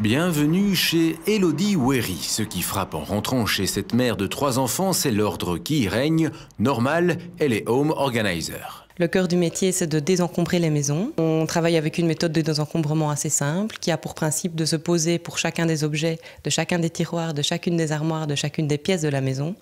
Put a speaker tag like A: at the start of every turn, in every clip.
A: Bienvenue chez Elodie Wery. Ce qui frappe en rentrant chez cette mère de trois enfants, c'est l'ordre qui règne. Normal, elle est home organizer.
B: Le cœur du métier, c'est de désencombrer les maisons. On travaille avec une méthode de désencombrement assez simple qui a pour principe de se poser pour chacun des objets, de chacun des tiroirs, de chacune des armoires, de chacune des pièces de la maison.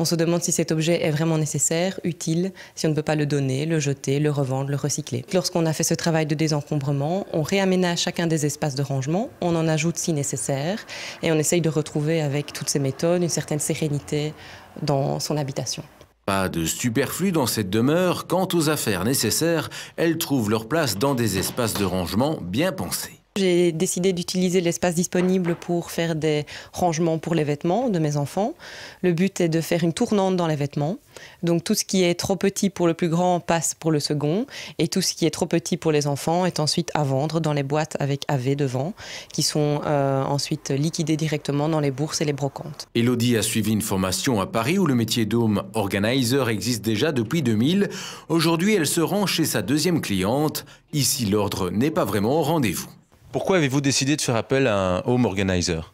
B: On se demande si cet objet est vraiment nécessaire, utile, si on ne peut pas le donner, le jeter, le revendre, le recycler. Lorsqu'on a fait ce travail de désencombrement, on réaménage chacun des espaces de rangement, on en ajoute si nécessaire et on essaye de retrouver avec toutes ces méthodes une certaine sérénité dans son habitation.
A: Pas de superflu dans cette demeure, quant aux affaires nécessaires, elles trouvent leur place dans des espaces de rangement bien pensés.
B: J'ai décidé d'utiliser l'espace disponible pour faire des rangements pour les vêtements de mes enfants. Le but est de faire une tournante dans les vêtements. Donc tout ce qui est trop petit pour le plus grand passe pour le second et tout ce qui est trop petit pour les enfants est ensuite à vendre dans les boîtes avec AV devant qui sont euh, ensuite liquidées directement dans les bourses et les brocantes.
A: Elodie a suivi une formation à Paris où le métier d'home organizer existe déjà depuis 2000. Aujourd'hui, elle se rend chez sa deuxième cliente. Ici, l'ordre n'est pas vraiment au rendez-vous. Pourquoi avez-vous décidé de faire appel à un home organizer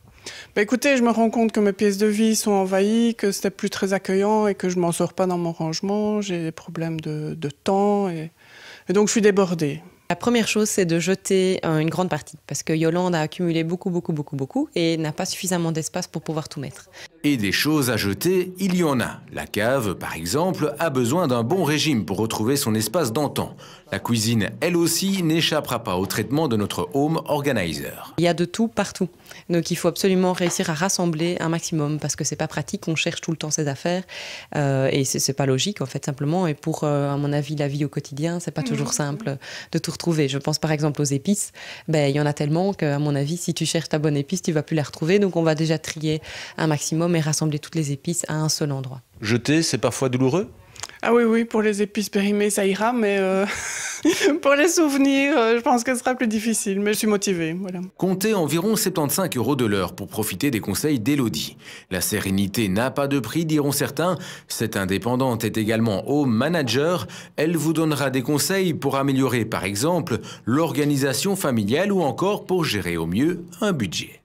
C: bah, écoutez, je me rends compte que mes pièces de vie sont envahies, que c'était plus très accueillant et que je m'en sors pas dans mon rangement. J'ai des problèmes de, temps et, et, donc je suis débordée. La
B: première chose, c'est de jeter euh, une grande partie parce que Yolande a accumulé beaucoup, beaucoup, beaucoup, beaucoup et n'a pas suffisamment d'espace pour pouvoir tout mettre.
A: Et des choses à jeter, il y en a. La cave, par exemple, a besoin d'un bon régime pour retrouver son espace d'antan. La cuisine, elle aussi, n'échappera pas au traitement de notre home organizer.
B: Il y a de tout partout. Donc il faut absolument réussir à rassembler un maximum parce que c'est pas pratique, on cherche tout le temps ses affaires euh, et c'est pas logique en fait simplement. Et pour, euh, à mon avis, la vie au quotidien, c'est pas toujours mmh. simple de tout retrouver. Je pense par exemple aux épices. Ben, il y en a tellement qu'à mon avis, si tu cherches ta bonne épice, tu vas plus la retrouver. Donc on va déjà trier un maximum mais rassembler toutes les épices à un seul endroit.
A: Jeter, c'est parfois douloureux
C: ah oui, oui, pour les épices périmées, ça ira, mais euh, pour les souvenirs, euh, je pense que ce sera plus difficile, mais je suis motivée. Voilà.
A: Comptez environ 75 euros de l'heure pour profiter des conseils d'Elodie. La sérénité n'a pas de prix, diront certains. Cette indépendante est également home manager. Elle vous donnera des conseils pour améliorer, par exemple, l'organisation familiale ou encore pour gérer au mieux un budget.